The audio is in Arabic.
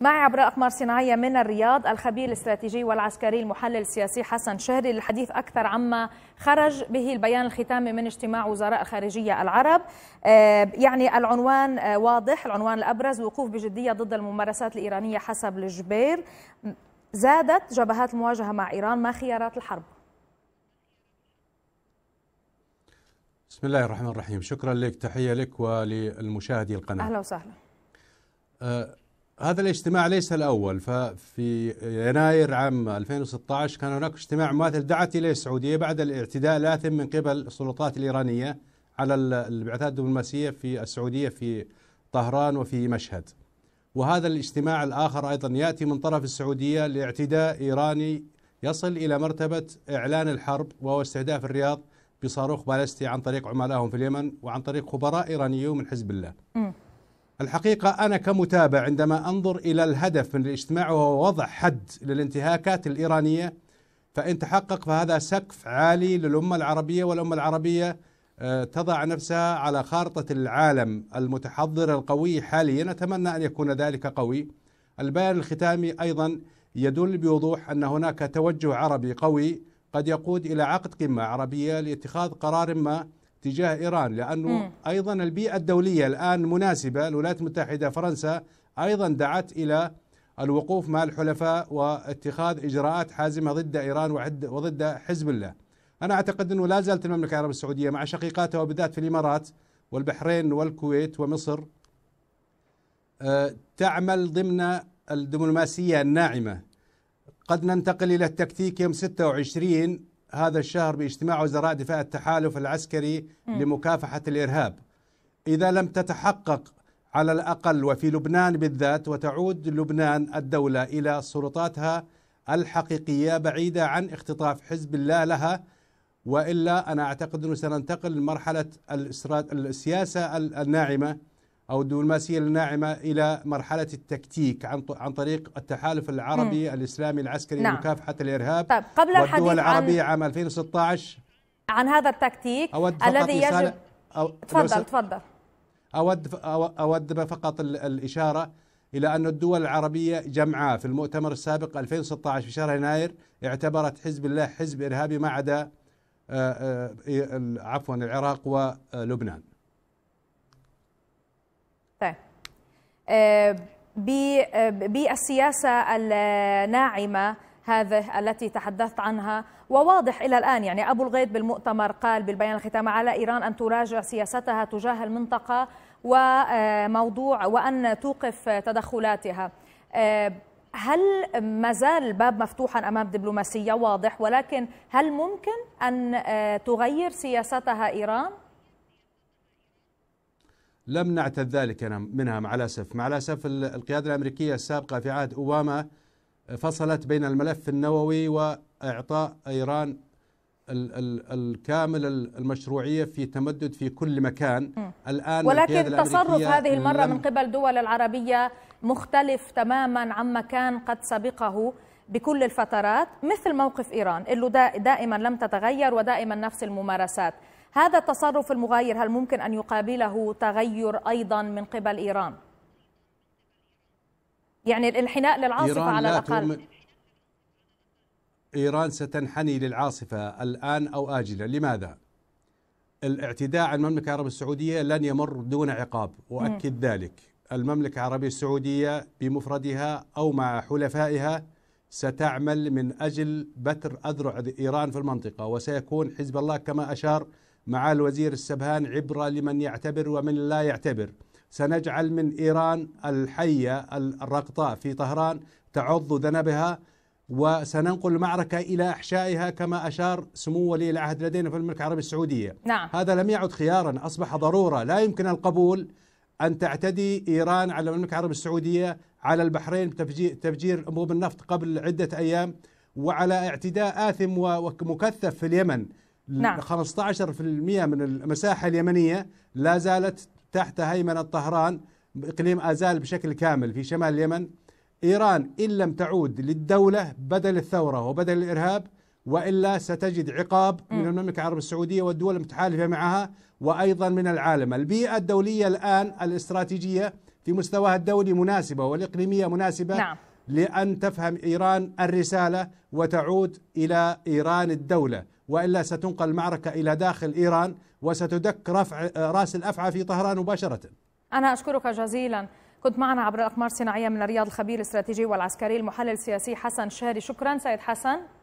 معي عبر أقمار صناعية من الرياض الخبير الاستراتيجي والعسكري المحلل السياسي حسن شهري للحديث أكثر عما خرج به البيان الختامي من اجتماع وزراء الخارجية العرب آه، يعني العنوان آه، واضح العنوان الأبرز وقوف بجدية ضد الممارسات الإيرانية حسب الجبير زادت جبهات المواجهة مع إيران ما خيارات الحرب بسم الله الرحمن الرحيم شكرا لك تحية لك وللمشاهدي القناة أهلا وسهلا أه هذا الاجتماع ليس الأول ففي يناير عام 2016 كان هناك اجتماع مماثل دعت إليه السعودية بعد الاعتداء الآثم من قبل السلطات الإيرانية على البعثات الدبلوماسية في السعودية في طهران وفي مشهد وهذا الاجتماع الآخر أيضا يأتي من طرف السعودية لاعتداء إيراني يصل إلى مرتبة إعلان الحرب وهو استهداف الرياض بصاروخ بالستي عن طريق عملائهم في اليمن وعن طريق خبراء إيرانيون من حزب الله الحقيقة أنا كمتابع عندما أنظر إلى الهدف من الاجتماع وهو وضع حد للانتهاكات الإيرانية فإن تحقق فهذا سقف عالي للأمة العربية والأمة العربية آه، تضع نفسها على خارطة العالم المتحضر القوي حاليا أتمنى أن يكون ذلك قوي البيان الختامي أيضا يدل بوضوح أن هناك توجه عربي قوي قد يقود إلى عقد قمة عربية لاتخاذ قرار ما تجاه إيران لأنه م. أيضا البيئة الدولية الآن مناسبة الولايات المتحدة فرنسا أيضا دعت إلى الوقوف مع الحلفاء واتخاذ إجراءات حازمة ضد إيران وضد حزب الله أنا أعتقد أنه لا زالت المملكة العربية السعودية مع شقيقاتها وبالذات في الإمارات والبحرين والكويت ومصر آه، تعمل ضمن الدبلوماسية الناعمة قد ننتقل إلى التكتيك يوم 26 هذا الشهر باجتماع وزراء دفاع التحالف العسكري م. لمكافحة الإرهاب إذا لم تتحقق على الأقل وفي لبنان بالذات وتعود لبنان الدولة إلى سلطاتها الحقيقية بعيدة عن اختطاف حزب الله لها وإلا أنا أعتقد أنه سننتقل لمرحلة السياسة الناعمة او الدبلوماسيه الناعمه الى مرحله التكتيك عن عن طريق التحالف العربي مم. الاسلامي العسكري نعم. لمكافحه الارهاب طيب قبل الحديث والدول العربيه عن... عام 2016 عن هذا التكتيك الذي يجب أو... تفضل تفضل أود أود فقط الإشارة إلى أن الدول العربية جمعاء في المؤتمر السابق 2016 في شهر يناير اعتبرت حزب الله حزب إرهابي ما عدا آه، آه، عفوا العراق ولبنان آه، طيب آه، بالسياسة آه، الناعمة هذه التي تحدثت عنها وواضح إلى الآن يعني أبو الغيد بالمؤتمر قال بالبيان الختام على إيران أن تراجع سياستها تجاه المنطقة وموضوع وأن توقف تدخلاتها آه، هل ما زال الباب مفتوحا أمام دبلوماسية واضح ولكن هل ممكن أن تغير سياستها إيران؟ لم نعتد ذلك منها مع الأسف مع الأسف القيادة الأمريكية السابقة في عهد أوباما آه، فصلت بين الملف النووي وإعطاء إيران الكامل المشروعية في تمدد في كل مكان م. الآن ولكن تصرف هذه المرة من قبل دول العربية مختلف تماما عما كان قد سبقه بكل الفترات مثل موقف إيران اللي دائما لم تتغير ودائما نفس الممارسات هذا التصرف المغاير هل ممكن أن يقابله تغير أيضا من قبل إيران؟ يعني الانحناء للعاصفة إيران على الأقل تؤمن إيران ستنحني للعاصفة الآن أو آجلا لماذا؟ الاعتداء على المملكة العربية السعودية لن يمر دون عقاب وأكد ذلك المملكة العربية السعودية بمفردها أو مع حلفائها ستعمل من أجل بتر أذرع إيران في المنطقة وسيكون حزب الله كما أشار معالي الوزير السبهان عبرة لمن يعتبر ومن لا يعتبر سنجعل من إيران الحية الرقطاء في طهران تعض ذنبها وسننقل المعركة إلى إحشائها كما أشار سمو ولي العهد لدينا في المملكة العربية السعودية نعم. هذا لم يعد خيارا أصبح ضرورة لا يمكن القبول أن تعتدي إيران على المملكة العربية السعودية على البحرين بتفجير أنبوب النفط قبل عدة أيام وعلى اعتداء آثم ومكثف في اليمن نعم. 15% من المساحة اليمنية لا زالت تحت هيمنة طهران إقليم آزال بشكل كامل في شمال اليمن إيران إن لم تعود للدولة بدل الثورة وبدل الإرهاب وإلا ستجد عقاب من المملكة العربية السعودية والدول المتحالفة معها وأيضا من العالم البيئة الدولية الآن الاستراتيجية في مستواها الدولي مناسبة والإقليمية مناسبة نعم. لأن تفهم إيران الرسالة وتعود إلى إيران الدولة والا ستنقل المعركه الى داخل ايران وستدك رفع راس الافعى في طهران مباشره. انا اشكرك جزيلا. كنت معنا عبر الاقمار الصناعيه من الرياض الخبير الاستراتيجي والعسكري المحلل السياسي حسن شهري شكرا سيد حسن